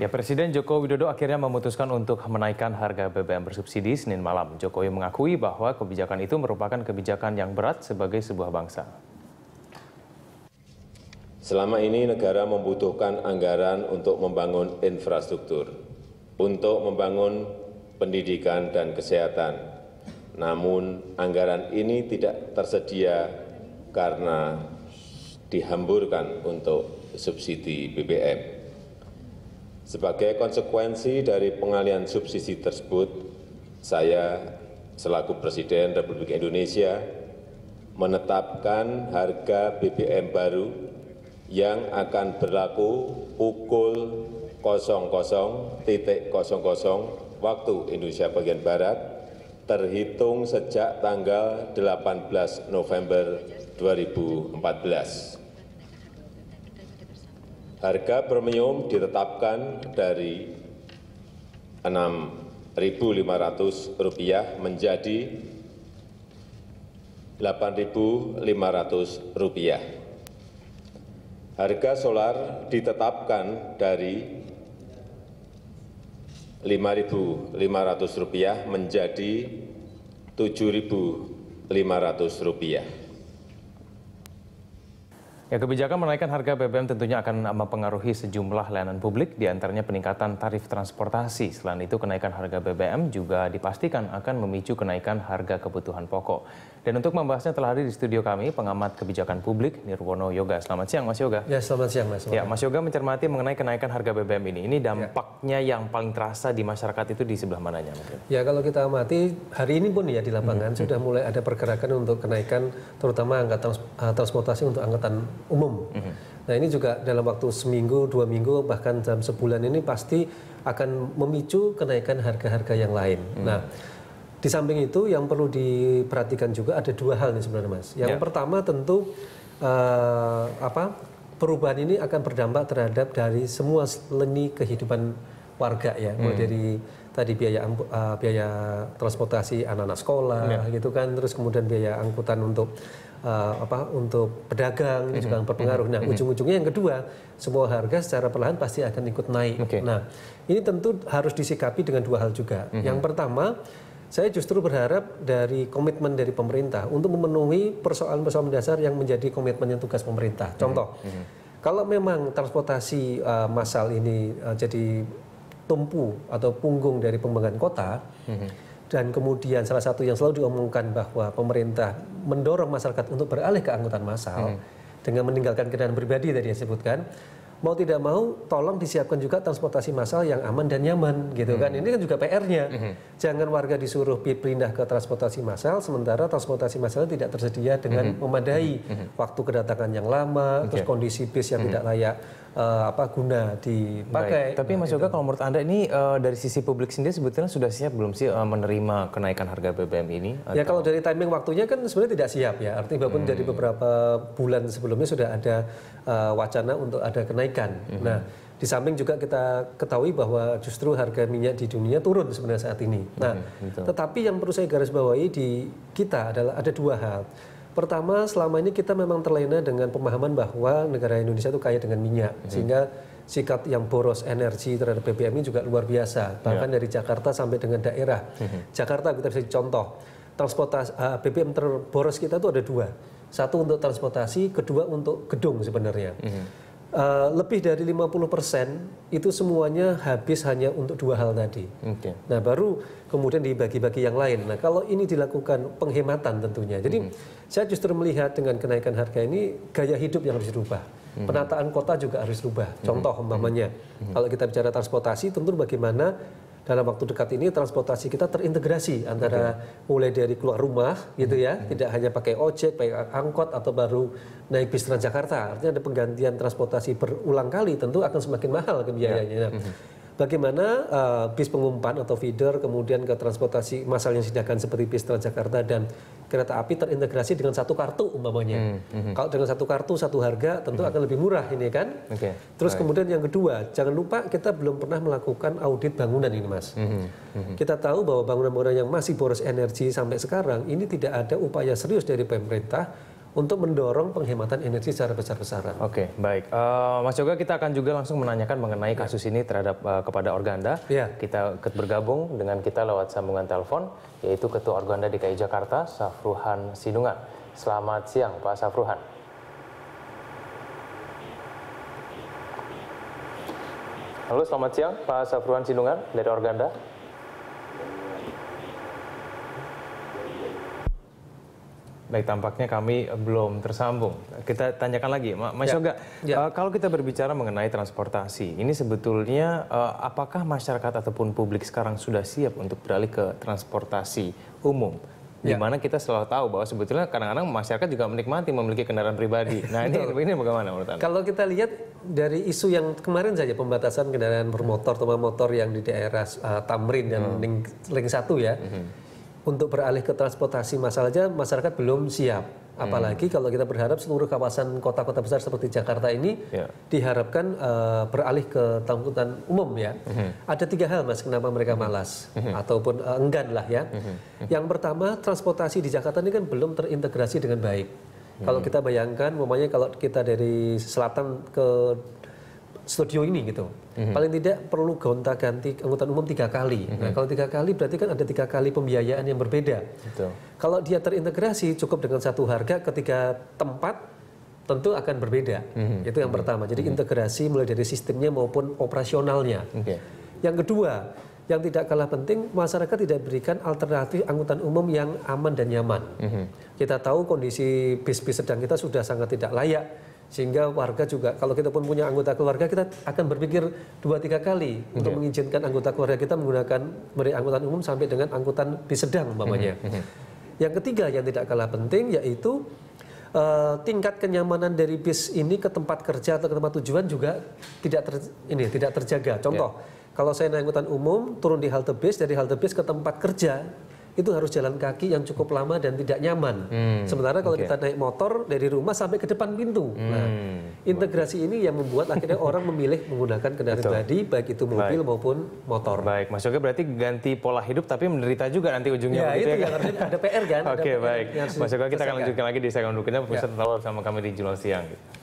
Ya, Presiden Joko Widodo akhirnya memutuskan untuk menaikkan harga BBM bersubsidi Senin malam. Jokowi mengakui bahwa kebijakan itu merupakan kebijakan yang berat sebagai sebuah bangsa. Selama ini negara membutuhkan anggaran untuk membangun infrastruktur, untuk membangun pendidikan dan kesehatan. Namun anggaran ini tidak tersedia karena dihamburkan untuk subsidi BBM sebagai konsekuensi dari pengalian subsidi tersebut, saya selaku Presiden Republik Indonesia menetapkan harga BBM baru yang akan berlaku pukul 00.00 waktu Indonesia bagian Barat terhitung sejak tanggal 18 November 2014 harga premium ditetapkan dari rp 6500 menjadi rp 8500 Harga solar ditetapkan dari Rp5.500 menjadi Rp7.500. Ya, kebijakan menaikkan harga BBM tentunya akan mempengaruhi sejumlah layanan publik, diantaranya peningkatan tarif transportasi. Selain itu, kenaikan harga BBM juga dipastikan akan memicu kenaikan harga kebutuhan pokok. Dan untuk membahasnya telah hadir di studio kami pengamat kebijakan publik Nirwono Yoga. Selamat siang, Mas Yoga. Ya, selamat siang, Mas. ya, Mas Yoga mencermati mengenai kenaikan harga BBM ini. Ini ya. dampaknya ya. yang paling terasa di masyarakat itu di sebelah mananya, mungkin? Ya, kalau kita amati hari ini pun ya di lapangan hmm. sudah mulai ada pergerakan untuk kenaikan, terutama angkatan eh, transportasi untuk angkatan umum. Mm -hmm. Nah ini juga dalam waktu seminggu, dua minggu, bahkan dalam sebulan ini pasti akan memicu kenaikan harga-harga yang lain. Mm -hmm. Nah di samping itu yang perlu diperhatikan juga ada dua hal nih sebenarnya mas. Yang yeah. pertama tentu uh, apa perubahan ini akan berdampak terhadap dari semua lini kehidupan warga ya, mm -hmm. dari tadi biaya uh, biaya transportasi anak-anak sekolah yeah. gitu kan terus kemudian biaya angkutan untuk uh, apa untuk pedagang mm -hmm. juga berpengaruh. Nah, mm -hmm. ujung-ujungnya yang kedua, semua harga secara perlahan pasti akan ikut naik. Okay. Nah, ini tentu harus disikapi dengan dua hal juga. Mm -hmm. Yang pertama, saya justru berharap dari komitmen dari pemerintah untuk memenuhi persoalan-persoalan dasar yang menjadi komitmen komitmennya tugas pemerintah. Mhm. Contoh, mm -hmm. kalau memang transportasi uh, massal ini uh, jadi tumpu atau punggung dari pembangunan kota mm-hmm. dan kemudian salah satu yang selalu diomongkan bahwa pemerintah mendorong masyarakat untuk beralih ke angkutan massal mm-hmm. dengan meninggalkan kendaraan pribadi tadi yang disebutkan mau tidak mau tolong disiapkan juga transportasi massal yang aman dan nyaman gitu kan mm-hmm. ini kan juga PR-nya jangan warga disuruh pindah ke transportasi massal sementara transportasi massal tidak tersedia dengan memadai waktu kedatangan yang lama terus kondisi bis yang tidak layak uh, apa guna dipakai. Baik. Tapi nah, Mas Yoga gitu. kalau menurut Anda ini uh, dari sisi publik sendiri sebetulnya sudah siap belum sih uh, menerima kenaikan harga BBM ini? Ya, atau? Ya kalau dari timing waktunya kan sebenarnya tidak siap ya. Artinya walaupun hmm. dari beberapa bulan sebelumnya sudah ada uh, wacana untuk ada kenaikan. Hmm. Nah, di samping juga kita ketahui bahwa justru harga minyak di dunia turun sebenarnya saat ini. Nah, hmm, tetapi yang perlu saya garis bawahi di kita adalah ada dua hal. Pertama, selama ini kita memang terlena dengan pemahaman bahwa negara Indonesia itu kaya dengan minyak, hmm. sehingga sikap yang boros energi terhadap BBM ini juga luar biasa. Bahkan yeah. dari Jakarta sampai dengan daerah. hmm Jakarta kita bisa contoh. Transportasi uh, eh, BBM terboros kita itu ada dua. Satu untuk transportasi, kedua untuk gedung sebenarnya. hmm Eh, lebih dari 50% itu semuanya habis hanya untuk dua hal tadi. Okay. Nah, baru kemudian dibagi-bagi yang lain. Nah, kalau ini dilakukan penghematan tentunya. Jadi, mm -hmm. saya justru melihat dengan kenaikan harga ini gaya hidup yang harus diubah, Mm -hmm. Penataan kota juga harus diubah. Hmm. Contoh hmm. umpamanya, mm -hmm. kalau kita bicara transportasi tentu bagaimana dalam waktu dekat ini transportasi kita terintegrasi antara okay. mulai dari keluar rumah hmm. gitu ya, mm-hmm. tidak hanya pakai ojek, pakai angkot atau baru naik bis Transjakarta. Artinya ada penggantian transportasi berulang kali tentu akan semakin mahal kebiayanya. Ya. Yeah. Mm-hmm bagaimana uh, bis pengumpan atau feeder kemudian ke transportasi masal yang disediakan seperti bis Transjakarta dan kereta api terintegrasi dengan satu kartu umpamanya. Mm -hmm. Kalau dengan satu kartu satu harga tentu -hmm. akan lebih murah ini kan. Okay. Terus Baik. kemudian yang kedua, jangan lupa kita belum pernah melakukan audit bangunan ini Mas. Hmm, -hmm. -hmm. Kita tahu bahwa bangunan-bangunan yang masih boros energi sampai sekarang ini tidak ada upaya serius dari pemerintah untuk mendorong penghematan energi secara besar-besaran. Oke, okay, baik. Uh, Mas Yoga, kita akan juga langsung menanyakan mengenai ya. kasus ini terhadap uh, kepada Organda. Yeah. Kita bergabung dengan kita lewat sambungan telepon, yaitu Ketua Organda DKI Jakarta, Safruhan Sinungan. Selamat siang, Pak Safruhan. Halo, selamat siang, Pak Safruhan Sinungan dari Organda. Baik, tampaknya kami eh, belum tersambung. Kita tanyakan lagi, Mas ya. Yoga. Ya. Uh, kalau kita berbicara mengenai transportasi, ini sebetulnya uh, apakah masyarakat ataupun publik sekarang sudah siap untuk beralih ke transportasi umum? Ya. kita selalu tahu bahwa sebetulnya kadang-kadang masyarakat juga menikmati memiliki kendaraan pribadi. Nah ini ini bagaimana menurut Anda? Kalau kita lihat dari isu yang kemarin saja pembatasan kendaraan bermotor, terutama motor yang di daerah uh, Tamrin dan hmm. Ling 1 ya. Hmm untuk beralih ke transportasi massal saja masyarakat belum siap. Hmm. Apalagi hmm. kalau kita berharap seluruh kawasan kota-kota besar seperti Jakarta ini yeah. diharapkan uh, beralih ke angkutan umum ya. Hmm. Ada tiga hal mas kenapa mereka hmm. malas hmm. ataupun uh, enggan lah ya. Hmm. hmm. Yang pertama transportasi di Jakarta ini kan belum terintegrasi dengan baik. Kalau kita bayangkan, umpamanya kalau kita dari selatan ke studio ini gitu. Mm-hmm. Paling tidak perlu gonta-ganti angkutan umum tiga kali. Mm-hmm. Nah, mhm. kalau tiga kali berarti kan ada tiga kali pembiayaan yang berbeda. Gitu. Kalau dia terintegrasi cukup dengan satu harga Ketika tempat tentu akan berbeda. Mm-hmm. Itu yang mm-hmm. pertama. Jadi mm-hmm. integrasi mulai dari sistemnya maupun operasionalnya. Okay. Yang kedua, yang tidak kalah penting masyarakat tidak berikan alternatif angkutan umum yang aman dan nyaman. Mm-hmm. Kita tahu kondisi bis-bis sedang kita sudah sangat tidak layak sehingga warga juga kalau kita pun punya anggota keluarga kita akan berpikir dua tiga kali okay. untuk iya. mengizinkan anggota keluarga kita menggunakan beri angkutan umum sampai dengan angkutan di sedang umpamanya. Mm-hmm. Mm-hmm. Yang ketiga yang tidak kalah penting yaitu uh, tingkat kenyamanan dari bis ini ke tempat kerja atau ke tempat tujuan juga tidak ter, ini tidak terjaga. Contoh, yeah. kalau saya naik angkutan umum turun di halte bis dari halte bis ke tempat kerja itu harus jalan kaki yang cukup lama dan tidak nyaman. Hmm. Sementara kalau okay. kita naik motor dari rumah sampai ke depan pintu. Hmm. Nah, integrasi ini yang membuat akhirnya orang memilih menggunakan kendaraan pribadi baik itu mobil Baik. maupun motor. Baik, Mas Yoga berarti ganti pola hidup tapi menderita juga nanti ujungnya ya, itu ya. Kan? ada PR kan. Oke, okay, baik. Mas Yoga kita akan lanjutkan lagi di segmen berikutnya pusat ya. tetap bersama kami di Jual Siang.